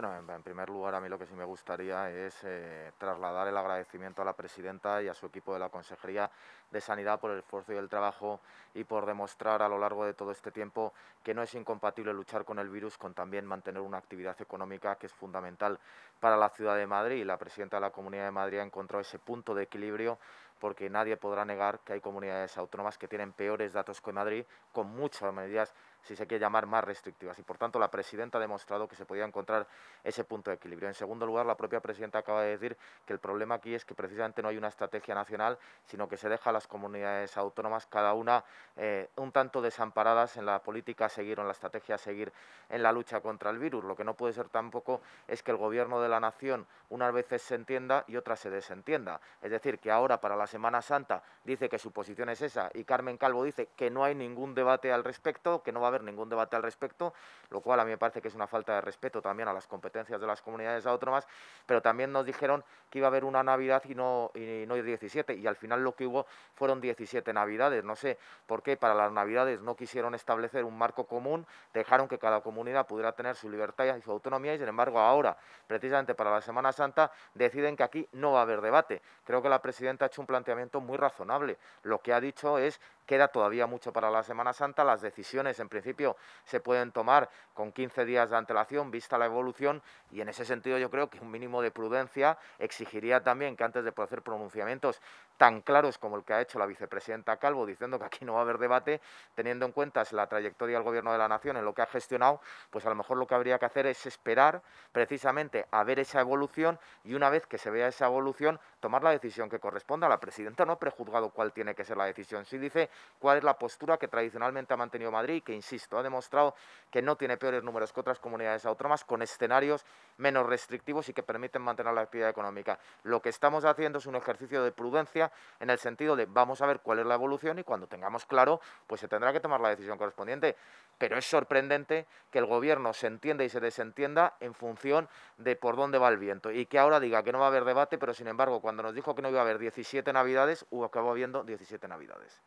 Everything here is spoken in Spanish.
Bueno, en, primer lugar, a mí lo que sí me gustaría es eh, trasladar el agradecimiento a la presidenta y a su equipo de la Consejería de Sanidad por el esfuerzo y el trabajo y por demostrar a lo largo de todo este tiempo que no es incompatible luchar con el virus con también mantener una actividad económica que es fundamental para la ciudad de Madrid. Y La presidenta de la Comunidad de Madrid ha encontrado ese punto de equilibrio porque nadie podrá negar que hay comunidades autónomas que tienen peores datos que Madrid, con muchas medidas si se quiere llamar, más restrictivas. Y por tanto, la presidenta ha demostrado que se podía encontrar ese punto de equilibrio. En segundo lugar, la propia presidenta acaba de decir que el problema aquí es que precisamente no hay una estrategia nacional, sino que se deja a las comunidades autónomas, cada una eh, un tanto desamparadas en la política a seguir o en la estrategia a seguir en la lucha contra el virus. Lo que no puede ser tampoco es que el gobierno de la nación unas veces se entienda y otras se desentienda. Es decir, que ahora para la Semana Santa dice que su posición es esa y Carmen Calvo dice que no hay ningún debate al respecto, que no haber ningún debate al respecto, lo cual a mí me parece que es una falta de respeto también a las competencias de las comunidades autónomas, pero también nos dijeron que iba a haber una Navidad y no, y 17, y al final lo que hubo fueron 17 Navidades. No sé por qué para las Navidades no quisieron establecer un marco común, dejaron que cada comunidad pudiera tener su libertad y su autonomía, y sin embargo ahora, precisamente para la Semana Santa, deciden que aquí no va a haber debate. Creo que la presidenta ha hecho un planteamiento muy razonable. Lo que ha dicho es que queda todavía mucho para la Semana Santa, las decisiones en principio se pueden tomar con 15 días de antelación, vista la evolución, y en ese sentido yo creo que un mínimo de prudencia exigiría también que antes de poder hacer pronunciamientos tan claros como el que ha hecho la vicepresidenta Calvo, diciendo que aquí no va a haber debate, teniendo en cuenta la trayectoria del Gobierno de la Nación en lo que ha gestionado, pues a lo mejor lo que habría que hacer es esperar precisamente a ver esa evolución y una vez que se vea esa evolución, tomar la decisión que corresponda. La presidenta no ha prejuzgado cuál tiene que ser la decisión, ...si dice cuál es la postura que tradicionalmente ha mantenido Madrid que, insisto, ha demostrado que no tiene peores números que otras comunidades autónomas con escenarios menos restrictivos y que permiten mantener la actividad económica. Lo que estamos haciendo es un ejercicio de prudencia en el sentido de vamos a ver cuál es la evolución y cuando tengamos claro, pues se tendrá que tomar la decisión correspondiente. Pero es sorprendente que el Gobierno se entienda y se desentienda en función de por dónde va el viento y que ahora diga que no va a haber debate, pero sin embargo, cuando nos dijo que no iba a haber 17 Navidades, hubo acabó habiendo 17 Navidades.